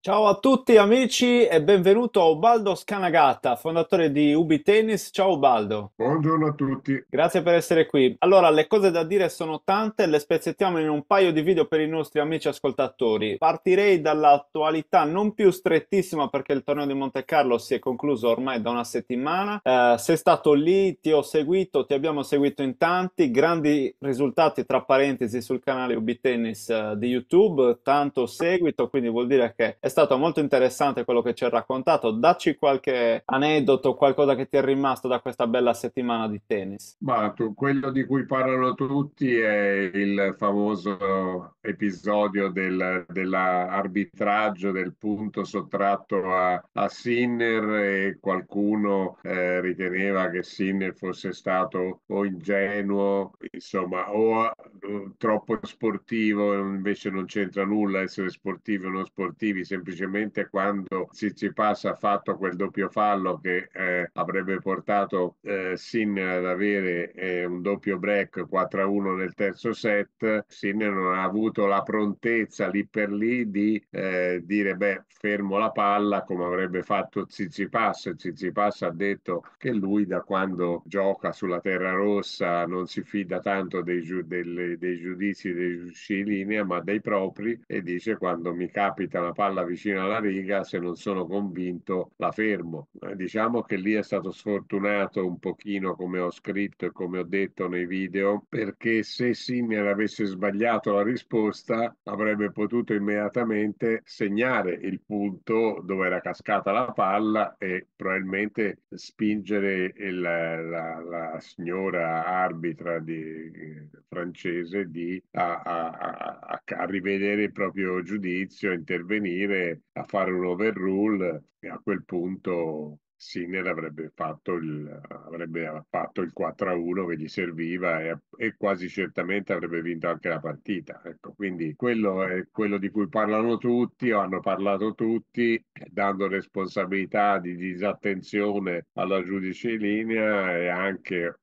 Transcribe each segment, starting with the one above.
Ciao a tutti amici e benvenuto a Ubaldo Scanagata, fondatore di Ubi Tennis. Ciao Ubaldo. Buongiorno a tutti. Grazie per essere qui. Allora, le cose da dire sono tante, le spezzettiamo in un paio di video per i nostri amici ascoltatori. Partirei dall'attualità non più strettissima perché il torneo di Monte Carlo si è concluso ormai da una settimana. Eh, sei stato lì, ti ho seguito, ti abbiamo seguito in tanti, grandi risultati tra parentesi sul canale Ubi Tennis eh, di YouTube, tanto seguito, quindi vuol dire che è stato molto interessante quello che ci hai raccontato. Dacci qualche aneddoto, qualcosa che ti è rimasto da questa bella settimana di tennis. Ma tu, quello di cui parlano tutti è il famoso episodio del, dell'arbitraggio del punto sottratto a, a Sinner e qualcuno eh, riteneva che Sinner fosse stato o ingenuo, insomma, o eh, troppo sportivo, invece non c'entra nulla essere sportivi o non sportivi, semplicemente quando Tsitsipas ha fatto quel doppio fallo che eh, avrebbe portato eh, Sinner ad avere eh, un doppio break 4-1 nel terzo set, Sin non ha avuto la prontezza lì per lì di eh, dire beh fermo la palla come avrebbe fatto Tsitsipas, Tsitsipas ha detto che lui da quando gioca sulla terra rossa non si fida tanto dei, delle, dei giudizi dei giudici in linea, ma dei propri, e dice quando mi capita una palla vicino alla riga, se non sono convinto la fermo. Eh, diciamo che lì è stato sfortunato un pochino come ho scritto e come ho detto nei video, perché se Sinner avesse sbagliato la risposta avrebbe potuto immediatamente segnare il punto dove era cascata la palla e probabilmente spingere il, la, la, signora arbitra di, eh, francese paese di, a, a, a, rivedere il proprio giudizio, a intervenire, a fare un overrule e a quel punto Sinner avrebbe fatto il, avrebbe fatto il 4-1 che gli serviva e, e, quasi certamente avrebbe vinto anche la partita. Ecco, quindi quello è quello di cui parlano tutti o hanno parlato tutti, dando responsabilità di disattenzione alla giudice in linea e anche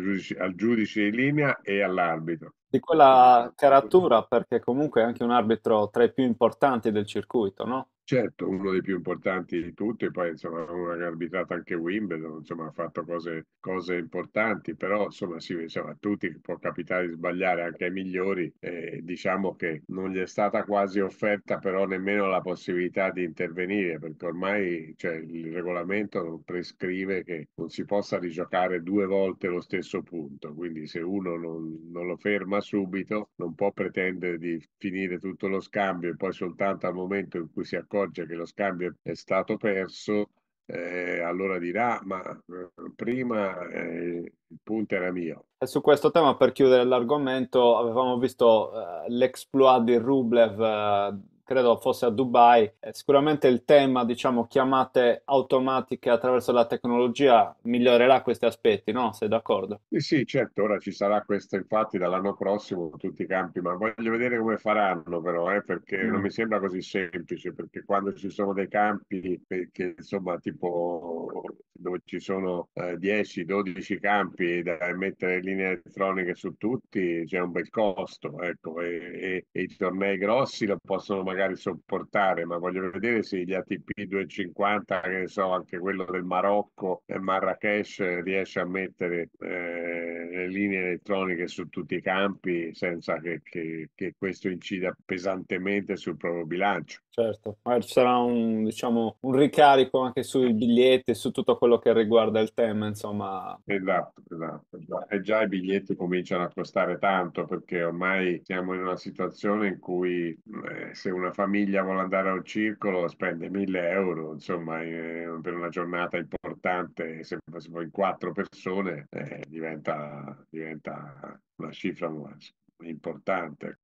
giudice, al giudice in linea e all'arbitro di quella caratura perché comunque è anche un arbitro tra i più importanti del circuito, no? Certo, uno dei più importanti di tutti, poi insomma ha arbitrato anche Wimbledon, insomma ha fatto cose, cose importanti, però insomma, sì, insomma, a tutti può capitare di sbagliare anche ai migliori, eh, diciamo che non gli è stata quasi offerta però nemmeno la possibilità di intervenire, perché ormai cioè, il regolamento non prescrive che non si possa rigiocare due volte lo stesso punto, quindi se uno non, non lo ferma ferma subito, non può pretendere di finire tutto lo scambio e poi soltanto al momento in cui si accorge che lo scambio è stato perso, eh, allora dirà ma eh, prima eh, il punto era mio. E eh, su questo tema per chiudere l'argomento avevamo visto eh, l'exploit di Rublev eh, credo fosse a Dubai. Eh, sicuramente il tema, diciamo, chiamate automatiche attraverso la tecnologia migliorerà questi aspetti, no? Sei d'accordo? Sì, sì, certo, ora ci sarà questo infatti dall'anno prossimo tutti i campi, ma voglio vedere come faranno però, eh, perché mm. non mi sembra così semplice, perché quando ci sono dei campi eh, che insomma tipo dove ci sono eh, 10-12 campi da mettere linee elettroniche su tutti, c'è un bel costo, ecco, e, e, e, i tornei grossi lo possono magari sopportare, ma voglio vedere se gli ATP 250, che ne so, anche quello del Marocco e Marrakesh riesce a mettere... Eh, linee elettroniche su tutti i campi senza che, che, che questo incida pesantemente sul proprio bilancio. Certo, ma ci sarà un, diciamo, un ricarico anche sui biglietti, su tutto quello che riguarda il tema, insomma. Esatto, esatto, esatto. E già i biglietti cominciano a costare tanto perché ormai siamo in una situazione in cui eh, se una famiglia vuole andare a un circolo spende 1000 euro, insomma, eh, per una giornata importante, se se poi quattro persone, eh, diventa, diventa una cifra importante.